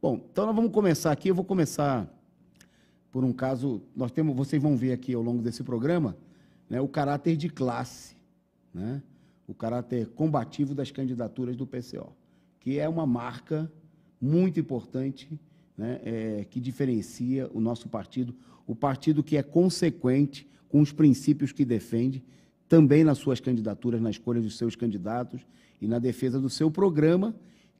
Bom, então nós vamos começar aqui. Eu vou começar por um caso. Nós temos, vocês vão ver aqui ao longo desse programa, né, o caráter de classe, né, o caráter combativo das candidaturas do PCO, que é uma marca muito importante né, é, que diferencia o nosso partido, o partido que é consequente com os princípios que defende, também nas suas candidaturas, na escolha dos seus candidatos e na defesa do seu programa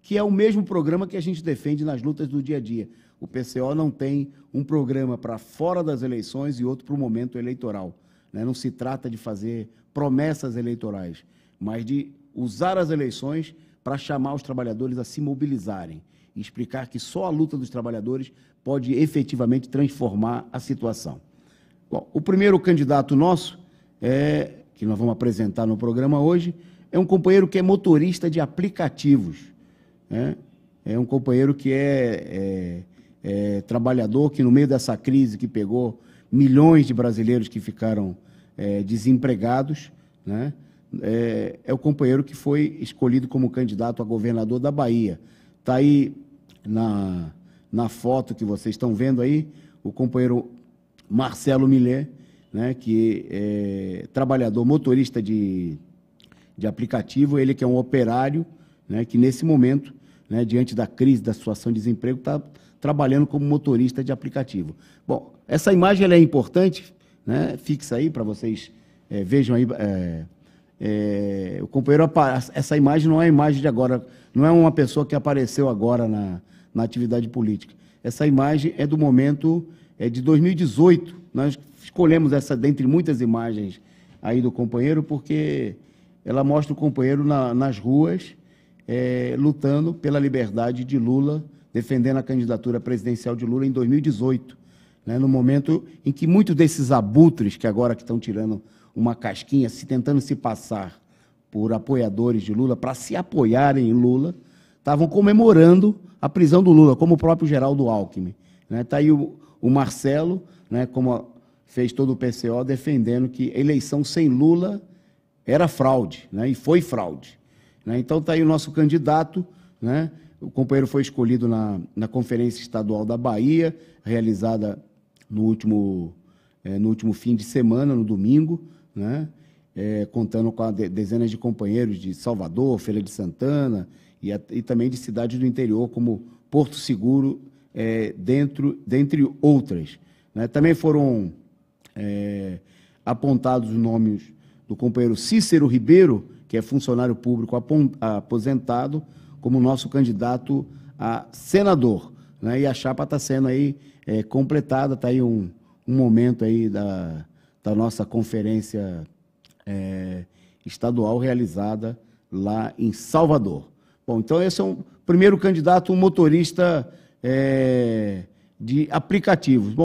que é o mesmo programa que a gente defende nas lutas do dia a dia. O PCO não tem um programa para fora das eleições e outro para o momento eleitoral. Né? Não se trata de fazer promessas eleitorais, mas de usar as eleições para chamar os trabalhadores a se mobilizarem e explicar que só a luta dos trabalhadores pode efetivamente transformar a situação. Bom, o primeiro candidato nosso, é, que nós vamos apresentar no programa hoje, é um companheiro que é motorista de aplicativos né? É um companheiro que é, é, é, trabalhador, que no meio dessa crise que pegou milhões de brasileiros que ficaram é, desempregados, né? é, é o companheiro que foi escolhido como candidato a governador da Bahia. Está aí na, na foto que vocês estão vendo aí, o companheiro Marcelo Millet, né, que é trabalhador motorista de, de aplicativo, ele que é um operário, né, que nesse momento né, diante da crise da situação de desemprego, está trabalhando como motorista de aplicativo. Bom, essa imagem é importante, né, fixa aí para vocês é, vejam aí. É, é, o companheiro, essa imagem não é a imagem de agora, não é uma pessoa que apareceu agora na, na atividade política. Essa imagem é do momento é de 2018. Nós escolhemos essa dentre muitas imagens aí do companheiro, porque ela mostra o companheiro na, nas ruas, é, lutando pela liberdade de Lula, defendendo a candidatura presidencial de Lula em 2018, né, no momento em que muitos desses abutres que agora que estão tirando uma casquinha, se tentando se passar por apoiadores de Lula, para se apoiarem em Lula, estavam comemorando a prisão do Lula, como o próprio Geraldo Alckmin. Está né? Tá aí o, o Marcelo, né, como fez todo o PCO, defendendo que eleição sem Lula era fraude, né? e foi fraude. Né? Então está aí o nosso candidato, né? o companheiro foi escolhido na, na Conferência Estadual da Bahia, realizada no último, é, no último fim de semana, no domingo, né? É, contando com de, dezenas de companheiros de Salvador, Feira de Santana e, a, e também de cidades do interior, como Porto Seguro, é, dentro, dentre outras. Né? Também foram é, apontados os nomes do companheiro Cícero Ribeiro, que é funcionário público aposentado, como nosso candidato a senador. Né? E a chapa está sendo aí é, completada, está aí um, um, momento aí da, da nossa conferência é, estadual realizada lá em Salvador. Bom, então esse é o um primeiro candidato, um motorista é, de aplicativos. Bom,